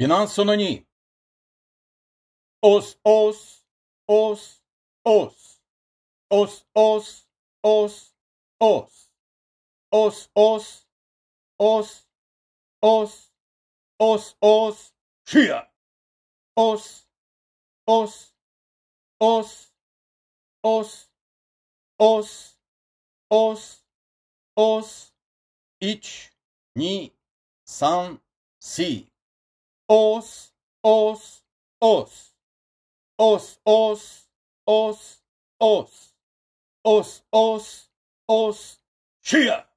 避難その2。オスオスオスオスオスオスオスオスオスオスオスオスオオスオスオスオスオスオスオスオスオス1 2 3 4 os, os, os. Os, os, os, os. Os, os, os, os, os. Shia.